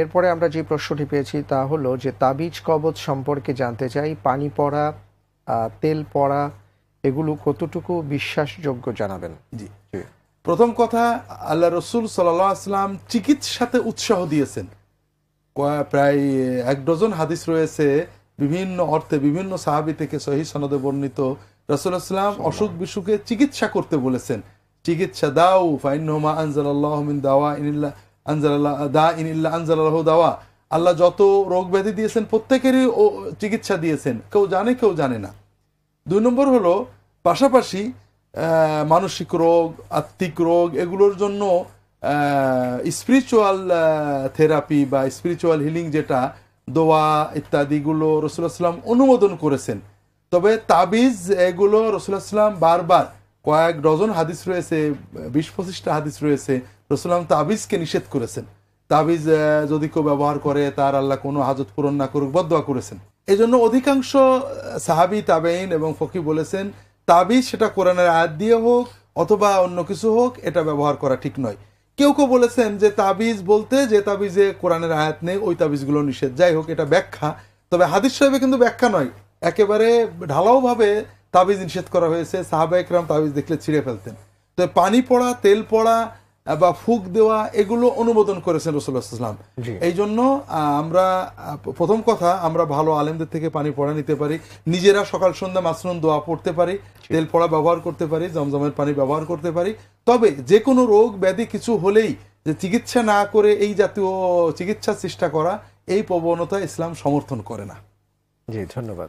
এরপরে আমরা যে প্রশ্নটি পেয়েছি তা হলো যে তাবিজ কবচ সম্পর্কে জানতে চাই পানি পড়া তেল পড়া এগুলো কতটুকু বিশ্বাসযোগ্য জানাবেন জি প্রথম কথা আল্লাহ রসুল সাল্লাম চিকিৎসাতে উৎসাহ দিয়েছেন প্রায় এক ডজন হাদিস রয়েছে বিভিন্ন অর্থে বিভিন্ন সাহাবি থেকে সহি সনদে বর্ণিত রসুল ইসলাম অসুখ বিসুখে চিকিৎসা করতে বলেছেন চিকিৎসা দাও ফাইনহমা আনজাল দাওয়া ইনিল্লা দাওয়া আল্লাহ যত রোগ ব্যাধি দিয়েছেন প্রত্যেকেরই ও চিকিৎসা দিয়েছেন কেউ জানে কেউ জানে না দুই নম্বর হলো পাশাপাশি মানসিক রোগ আত্মিক রোগ এগুলোর জন্য স্পিরিচুয়াল থেরাপি বা স্পিরিচুয়াল হিলিং যেটা দোয়া ইত্যাদিগুলো রসুলাম অনুমোদন করেছেন তবে তাবিজ এগুলো রসুলাম বারবার কয়েক ডজন হাদিস রয়েছে বিশ পঁচিশটা হাদিস রয়েছে রসুলাম তাবিজকে নিষেধ করেছেন তাবিজ যদি কেউ ব্যবহার করে তার আল্লাহ কোনো হাজত পূরণ না করুক বদয়া করেছেন এই জন্য অধিকাংশ সাহাবি তাবেইন এবং ফকি বলেছেন তাবিজ সেটা কোরআনের আয়াত দিয়ে হোক অথবা অন্য কিছু হোক এটা ব্যবহার করা ঠিক নয় কেউ কেউ বলেছেন যে তাবিজ বলতে যে তাবিজে কোরআনের আয়াত নেই ওই তাবিজগুলো নিষেধ যাই হোক এটা ব্যাখ্যা তবে হাদিস সাহেবে কিন্তু ব্যাখ্যা নয় একেবারে ঢালাওভাবে তাবিজ নিষেধ করা হয়েছে সাহাবা একরাম তাবিজ দেখলে ছিঁড়ে ফেলতেন তো পানি পড়া তেল পড়া বা ফুক দেওয়া এগুলো অনুমোদন করেছেন রসুল্লাহাম এই জন্য আমরা প্রথম কথা আমরা ভালো আলেমদের থেকে পানি পড়া নিতে পারি নিজেরা সকাল সন্ধ্যা মাসরুম দোয়া পড়তে পারি তেল পড়া ব্যবহার করতে পারি জমজমের পানি ব্যবহার করতে পারি তবে যে কোনো রোগ ব্যাধি কিছু হলেই যে চিকিৎসা না করে এই জাতীয় চিকিৎসা চেষ্টা করা এই প্রবণতা ইসলাম সমর্থন করে না জি ধন্যবাদ